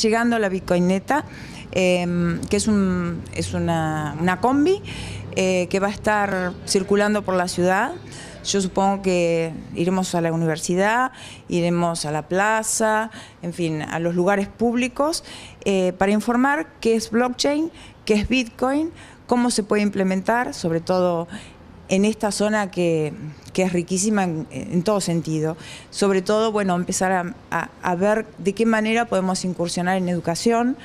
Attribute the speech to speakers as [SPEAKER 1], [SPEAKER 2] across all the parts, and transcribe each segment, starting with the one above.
[SPEAKER 1] llegando la Bitcoineta, eh, que es, es una, combi eh, que va a estar circulando por la ciudad. Yo supongo que iremos a la universidad, iremos a la plaza, en fin, a los lugares públicos, eh, para informar qué es blockchain, qué es Bitcoin, cómo se puede implementar, sobre todo en esta zona que, que es riquísima en, todo sentido. Sobre todo, bueno, empezar a, a, ver de qué manera podemos incursionar en educación.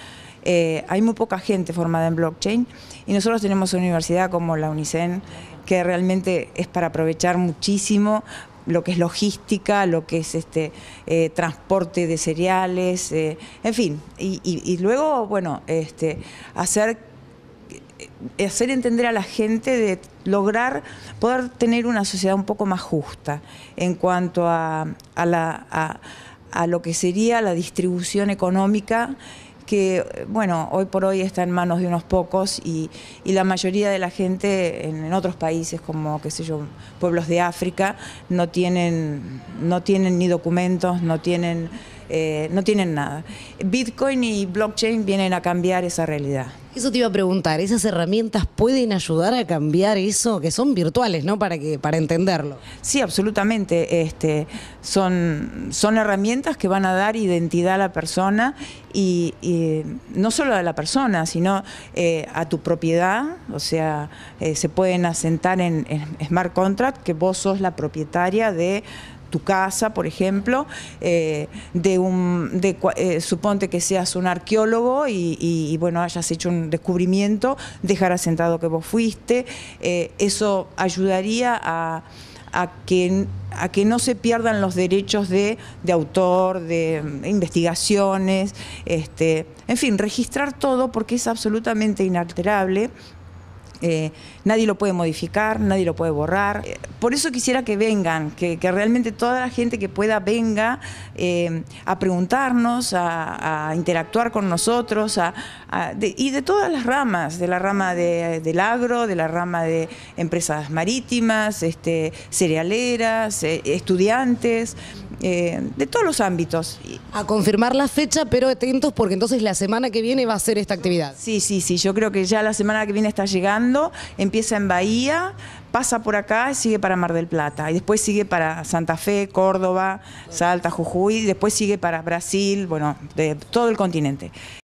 [SPEAKER 1] Eh, hay muy poca gente formada en blockchain y nosotros tenemos una universidad como la UNICEN que realmente es para aprovechar muchísimo lo que es logística, lo que es este eh, transporte de cereales, eh, en fin, y, y, luego, bueno, este, hacer eh, hacer entender a la gente de lograr poder tener una sociedad un poco más justa en cuanto a, a, lo que sería la distribución económica que, bueno, hoy por hoy está en manos de unos pocos y, la mayoría de la gente en, otros países como, qué sé yo, pueblos de África, no tienen, no tienen ni documentos, no tienen eh, no tienen nada. Bitcoin y blockchain vienen a cambiar esa realidad. Eso te iba a preguntar, ¿esas herramientas pueden ayudar a cambiar eso? Que son virtuales, ¿no? Para, que, para entenderlo. Sí, absolutamente. Este, son, son herramientas que van a dar identidad a la persona y, no solo a la persona, sino eh, a tu propiedad. O sea, eh, se pueden asentar en, en smart contract que vos sos la propietaria de tu casa, por ejemplo, eh, de un, eh, suponte que seas un arqueólogo y, bueno, hayas hecho un descubrimiento, dejar asentado que vos fuiste, eh, eso ayudaría a, que, a que no se pierdan los derechos de, de autor, de mm, investigaciones, este, en fin, registrar todo porque es absolutamente inalterable eh, nadie lo puede modificar, nadie lo puede borrar. Eh, por eso quisiera que vengan, que, realmente toda la gente que pueda venga eh, a preguntarnos, a, interactuar con nosotros, y de todas las ramas, de la rama de, del agro, de la rama de empresas marítimas, este, cerealeras, estudiantes. Eh, de todos los ámbitos. A confirmar la fecha, pero atentos porque entonces la semana que viene va a ser esta actividad. Sí, sí, sí, yo creo que ya la semana que viene está llegando, empieza en Bahía, pasa por acá, y sigue para Mar del Plata, y después sigue para Santa Fe, Córdoba, Salta, Jujuy, y después sigue para Brasil, bueno, de todo el continente.